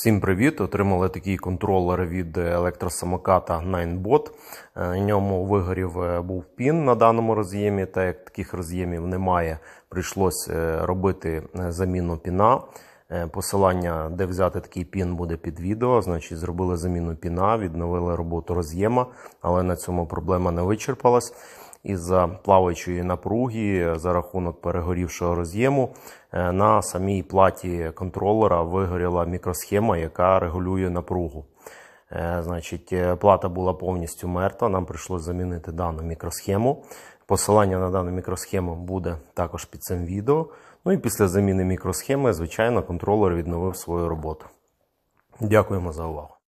Всім привіт! Отримали такий контролер від електросамоката Ninebot. В е, ньому вигорів е, був пін на даному роз'ємі, так як таких роз'ємів немає, прийшлось е, робити заміну піна. Посилання, де взяти такий пін, буде під відео. Значить, зробили заміну піна, відновили роботу роз'єма, але на цьому проблема не вичерпалась із-за плаваючої напруги за рахунок перегорівшого роз'єму е, на самій платі контролера вигоріла мікросхема, яка регулює напругу. Е, значить, е, плата була повністю мертва. Нам прийшлося замінити дану мікросхему. Посилання на дану мікросхему буде також під цим відео. Ну і після заміни мікросхеми, звичайно, контролер відновив свою роботу. Дякуємо за увагу.